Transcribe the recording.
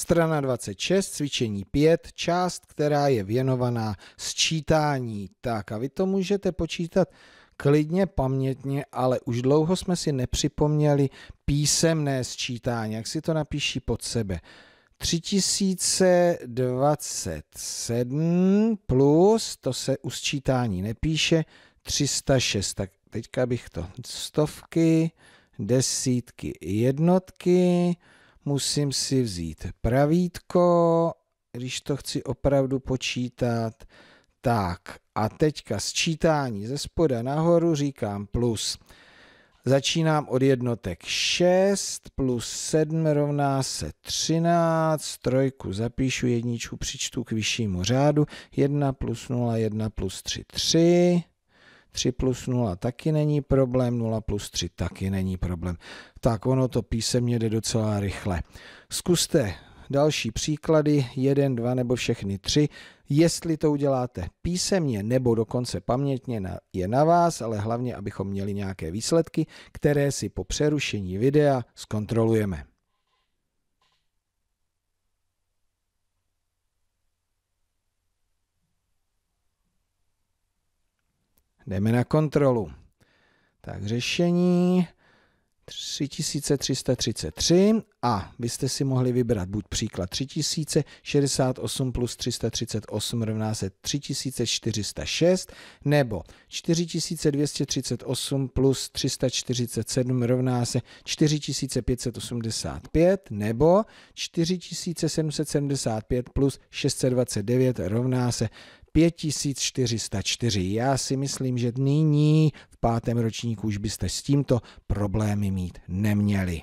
Strana 26, cvičení 5, část, která je věnovaná sčítání. Tak a vy to můžete počítat klidně pamětně, ale už dlouho jsme si nepřipomněli písemné sčítání, jak si to napíší pod sebe. 3027 plus, to se u sčítání nepíše, 306. Tak teďka bych to stovky, desítky, jednotky, musím si vzít pravítko, když to chci opravdu počítat. Tak a teďka sčítání ze spoda nahoru říkám plus. Začínám od jednotek 6 plus 7 rovná se 13, trojku zapíšu, jedničku přičtu k vyššímu řádu, 1 plus 0, 1 plus 3, 3, 3 plus 0 taky není problém, 0 plus 3 taky není problém. Tak ono to písemně jde docela rychle. Zkuste další příklady, 1, 2 nebo všechny 3. Jestli to uděláte písemně nebo dokonce pamětně, je na vás, ale hlavně, abychom měli nějaké výsledky, které si po přerušení videa zkontrolujeme. Jdeme na kontrolu. Tak řešení 3333 a byste si mohli vybrat buď příklad 3068 plus 338 rovná se 3406 nebo 4238 plus 347 rovná se 4585 nebo 4775 plus 629 rovná se 5404. Já si myslím, že nyní v pátém ročníku už byste s tímto problémy mít neměli.